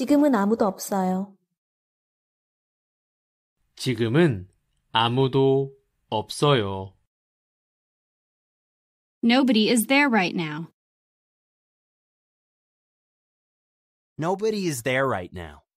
지금은 아무도 없어요. 지금은 아무도 없어요. Nobody is there right now. Nobody is there right now.